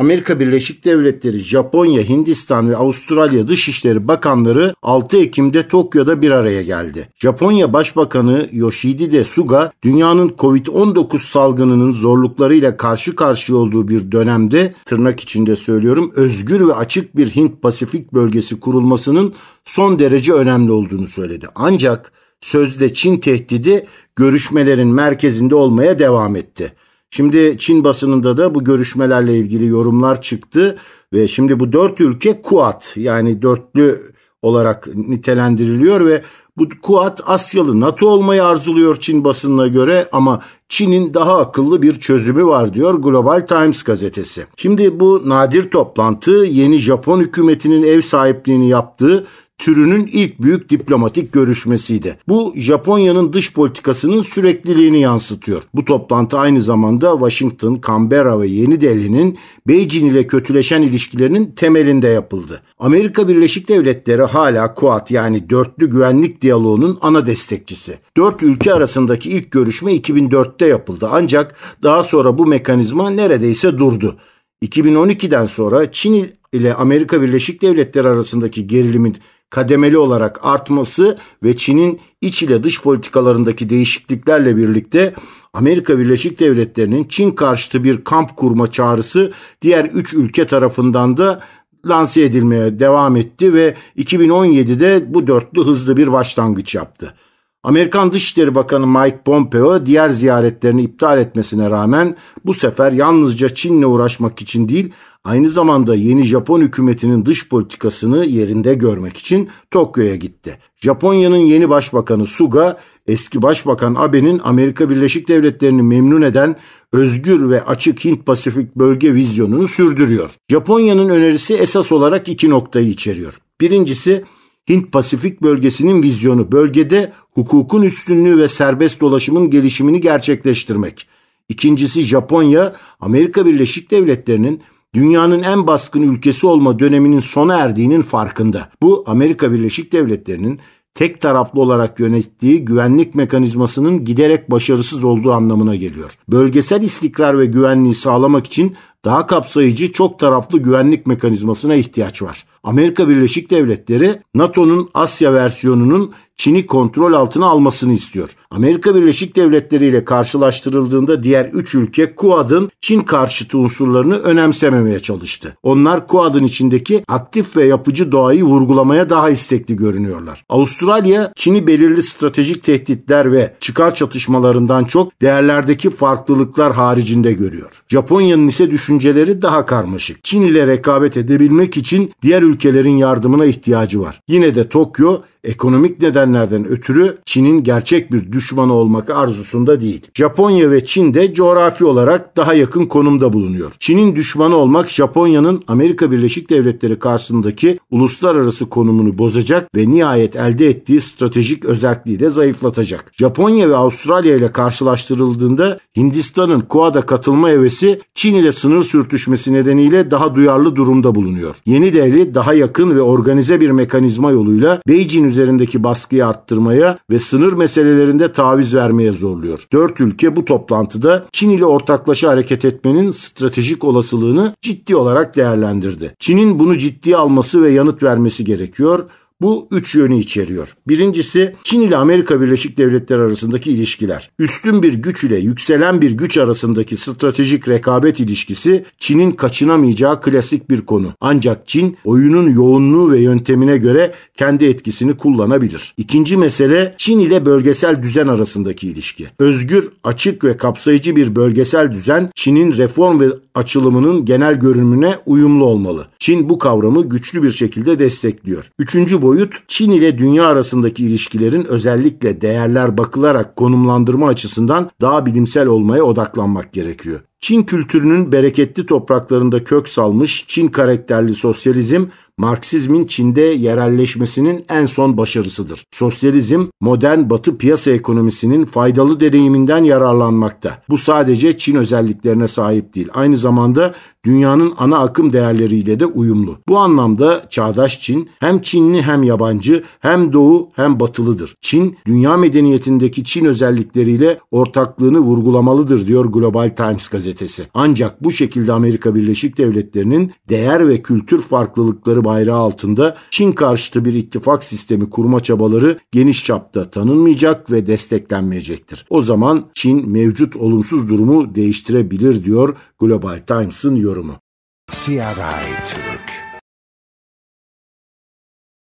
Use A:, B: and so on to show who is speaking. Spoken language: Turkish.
A: Amerika Birleşik Devletleri, Japonya, Hindistan ve Avustralya Dışişleri Bakanları 6 Ekim'de Tokyo'da bir araya geldi. Japonya Başbakanı Yoshihide Suga, dünyanın Covid-19 salgınının zorluklarıyla karşı karşıya olduğu bir dönemde tırnak içinde söylüyorum özgür ve açık bir Hint-Pasifik bölgesi kurulmasının son derece önemli olduğunu söyledi. Ancak sözde Çin tehdidi görüşmelerin merkezinde olmaya devam etti. Şimdi Çin basınında da bu görüşmelerle ilgili yorumlar çıktı ve şimdi bu dört ülke kuat yani dörtlü olarak nitelendiriliyor ve bu kuat Asyalı NATO olmayı arzuluyor Çin basınına göre ama Çin'in daha akıllı bir çözümü var diyor Global Times gazetesi. Şimdi bu nadir toplantı yeni Japon hükümetinin ev sahipliğini yaptığı türünün ilk büyük diplomatik görüşmesiydi. Bu Japonya'nın dış politikasının sürekliliğini yansıtıyor. Bu toplantı aynı zamanda Washington, Canberra ve Yeni Delhi'nin Beijing ile kötüleşen ilişkilerinin temelinde yapıldı. Amerika Birleşik Devletleri hala Kuat yani dörtlü güvenlik diyaloğunun ana destekçisi. Dört ülke arasındaki ilk görüşme 2004'te yapıldı ancak daha sonra bu mekanizma neredeyse durdu. 2012'den sonra Çin ile Amerika Birleşik Devletleri arasındaki gerilimin kademeli olarak artması ve Çin'in iç ile dış politikalarındaki değişikliklerle birlikte Amerika Birleşik Devletleri'nin Çin karşıtı bir kamp kurma çağrısı diğer 3 ülke tarafından da lanse edilmeye devam etti ve 2017'de bu dörtlü hızlı bir başlangıç yaptı. Amerikan Dışişleri Bakanı Mike Pompeo diğer ziyaretlerini iptal etmesine rağmen bu sefer yalnızca Çin'le uğraşmak için değil, aynı zamanda yeni Japon hükümetinin dış politikasını yerinde görmek için Tokyo'ya gitti. Japonya'nın yeni başbakanı Suga, eski başbakan Abe'nin Amerika Birleşik Devletleri'ni memnun eden özgür ve açık Hint-Pasifik bölge vizyonunu sürdürüyor. Japonya'nın önerisi esas olarak iki noktayı içeriyor. Birincisi Hint-Pasifik bölgesinin vizyonu, bölgede hukukun üstünlüğü ve serbest dolaşımın gelişimini gerçekleştirmek. İkincisi Japonya, Amerika Birleşik Devletleri'nin dünyanın en baskın ülkesi olma döneminin sona erdiğinin farkında. Bu Amerika Birleşik Devletleri'nin tek taraflı olarak yönettiği güvenlik mekanizmasının giderek başarısız olduğu anlamına geliyor. Bölgesel istikrar ve güvenliği sağlamak için daha kapsayıcı çok taraflı güvenlik mekanizmasına ihtiyaç var. Amerika Birleşik Devletleri NATO'nun Asya versiyonunun Çin'i kontrol altına almasını istiyor. Amerika Birleşik Devletleri ile karşılaştırıldığında diğer 3 ülke Kuad'ın Çin karşıtı unsurlarını önemsememeye çalıştı. Onlar Kuad'ın içindeki aktif ve yapıcı doğayı vurgulamaya daha istekli görünüyorlar. Avustralya, Çin'i belirli stratejik tehditler ve çıkar çatışmalarından çok değerlerdeki farklılıklar haricinde görüyor. Japonya'nın ise düşünceleri daha karmaşık. Çin ile rekabet edebilmek için diğer ülkelerin yardımına ihtiyacı var. Yine de Tokyo ekonomik nedenlerden ötürü Çin'in gerçek bir düşmanı olmak arzusunda değil. Japonya ve Çin de coğrafi olarak daha yakın konumda bulunuyor. Çin'in düşmanı olmak Japonya'nın Amerika Birleşik Devletleri karşısındaki uluslararası konumunu bozacak ve nihayet elde ettiği stratejik özelliği de zayıflatacak. Japonya ve Avustralya ile karşılaştırıldığında Hindistan'ın Kuada katılma hevesi Çin ile sınır sürtüşmesi nedeniyle daha duyarlı durumda bulunuyor. Yeni Delhi daha yakın ve organize bir mekanizma yoluyla Beijing'in üzerindeki baskıyı arttırmaya ve sınır meselelerinde taviz vermeye zorluyor. Dört ülke bu toplantıda Çin ile ortaklaşa hareket etmenin stratejik olasılığını ciddi olarak değerlendirdi. Çin'in bunu ciddiye alması ve yanıt vermesi gerekiyor. Bu üç yönü içeriyor. Birincisi Çin ile Amerika Birleşik Devletleri arasındaki ilişkiler. Üstün bir güç ile yükselen bir güç arasındaki stratejik rekabet ilişkisi Çin'in kaçınamayacağı klasik bir konu. Ancak Çin oyunun yoğunluğu ve yöntemine göre kendi etkisini kullanabilir. İkinci mesele Çin ile bölgesel düzen arasındaki ilişki. Özgür, açık ve kapsayıcı bir bölgesel düzen Çin'in reform ve açılımının genel görünümüne uyumlu olmalı. Çin bu kavramı güçlü bir şekilde destekliyor. Üçüncü boyut boyut Çin ile dünya arasındaki ilişkilerin özellikle değerler bakılarak konumlandırma açısından daha bilimsel olmaya odaklanmak gerekiyor. Çin kültürünün bereketli topraklarında kök salmış Çin karakterli sosyalizm Marksizmin Çin'de yerelleşmesinin en son başarısıdır. Sosyalizm modern batı piyasa ekonomisinin faydalı deneyiminden yararlanmakta. Bu sadece Çin özelliklerine sahip değil. Aynı zamanda dünyanın ana akım değerleriyle de uyumlu. Bu anlamda çağdaş Çin hem Çinli hem yabancı hem doğu hem batılıdır. Çin dünya medeniyetindeki Çin özellikleriyle ortaklığını vurgulamalıdır diyor Global Times gazetesi. Ancak bu şekilde Amerika Birleşik Devletleri'nin değer ve kültür farklılıkları bayrağı altında Çin karşıtı bir ittifak sistemi kurma çabaları geniş çapta tanınmayacak ve desteklenmeyecektir. O zaman Çin mevcut olumsuz durumu değiştirebilir diyor Global Times'ın yorumu. CRI